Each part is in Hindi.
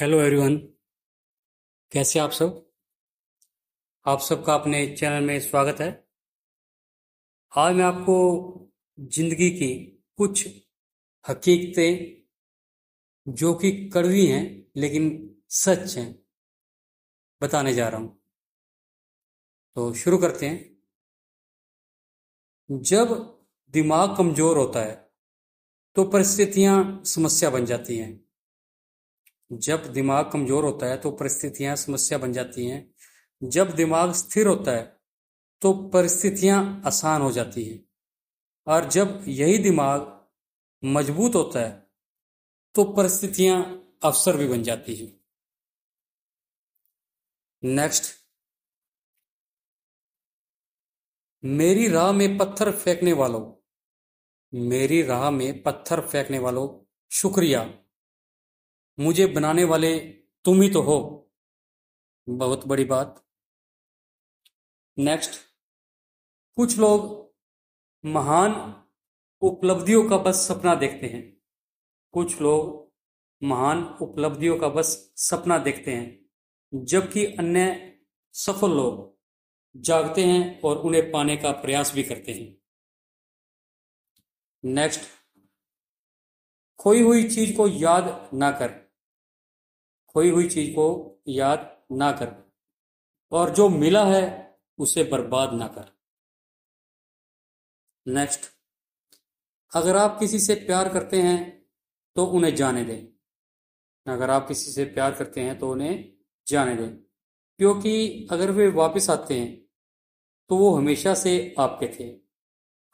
हेलो एवरीवन कैसे आप सब आप सबका अपने चैनल में स्वागत है आज मैं आपको जिंदगी की कुछ हकीकतें जो कि कड़वी हैं लेकिन सच हैं बताने जा रहा हूं तो शुरू करते हैं जब दिमाग कमजोर होता है तो परिस्थितियां समस्या बन जाती हैं जब दिमाग कमजोर होता है तो परिस्थितियां समस्या बन जाती हैं जब दिमाग स्थिर होता है तो परिस्थितियां आसान हो जाती हैं और जब यही दिमाग मजबूत होता है तो परिस्थितियां अवसर भी बन जाती हैं नेक्स्ट मेरी राह में पत्थर फेंकने वालों मेरी राह में पत्थर फेंकने वालों शुक्रिया मुझे बनाने वाले तुम ही तो हो बहुत बड़ी बात नेक्स्ट कुछ लोग महान उपलब्धियों का बस सपना देखते हैं कुछ लोग महान उपलब्धियों का बस सपना देखते हैं जबकि अन्य सफल लोग जागते हैं और उन्हें पाने का प्रयास भी करते हैं नेक्स्ट खोई हुई चीज को याद ना कर खोई हुई चीज को याद ना कर और जो मिला है उसे बर्बाद ना कर नेक्स्ट अगर आप किसी से प्यार करते हैं तो उन्हें जाने दें अगर आप किसी से प्यार करते हैं तो उन्हें जाने दें क्योंकि अगर वे वापस आते हैं तो वो हमेशा से आपके थे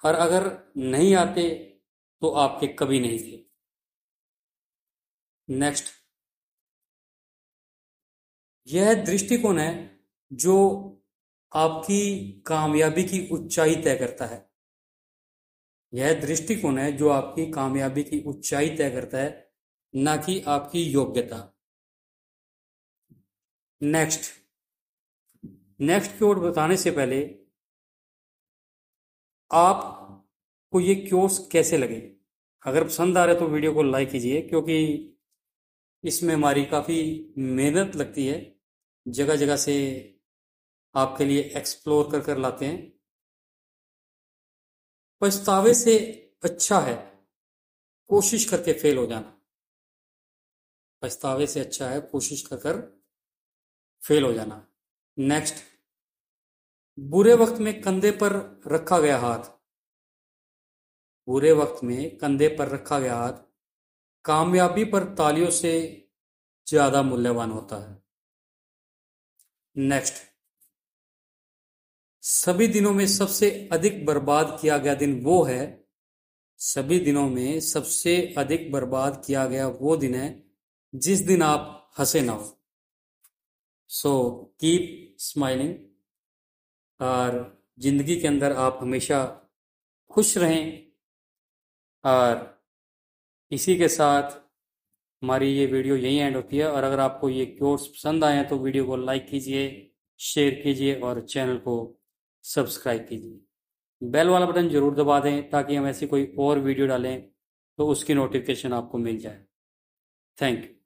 और अगर नहीं आते तो आपके कभी नहीं थे नेक्स्ट यह दृष्टिकोण है जो आपकी कामयाबी की ऊंचाई तय करता है यह दृष्टिकोण है जो आपकी कामयाबी की ऊंचाई तय करता है ना कि आपकी योग्यता नेक्स्ट नेक्स्ट की ओर बताने से पहले आपको ये क्योर्स कैसे लगे अगर पसंद आ रहे तो वीडियो को लाइक कीजिए क्योंकि इसमें हमारी काफ़ी मेहनत लगती है जगह जगह से आपके लिए एक्सप्लोर कर कर लाते हैं पछतावे से अच्छा है कोशिश करके फेल हो जाना पछतावे से अच्छा है कोशिश कर कर फेल हो जाना नेक्स्ट बुरे वक्त में कंधे पर रखा गया हाथ बुरे वक्त में कंधे पर रखा गया हाथ कामयाबी पर तालियों से ज्यादा मूल्यवान होता है नेक्स्ट सभी दिनों में सबसे अधिक बर्बाद किया गया दिन वो है सभी दिनों में सबसे अधिक बर्बाद किया गया वो दिन है जिस दिन आप हंसे ना हो सो कीप स्माइलिंग और जिंदगी के अंदर आप हमेशा खुश रहें और इसी के साथ हमारी ये वीडियो यहीं एंड होती है और अगर आपको ये कोर्स पसंद आए तो वीडियो को लाइक कीजिए शेयर कीजिए और चैनल को सब्सक्राइब कीजिए बेल वाला बटन जरूर दबा दें ताकि हम ऐसी कोई और वीडियो डालें तो उसकी नोटिफिकेशन आपको मिल जाए थैंक यू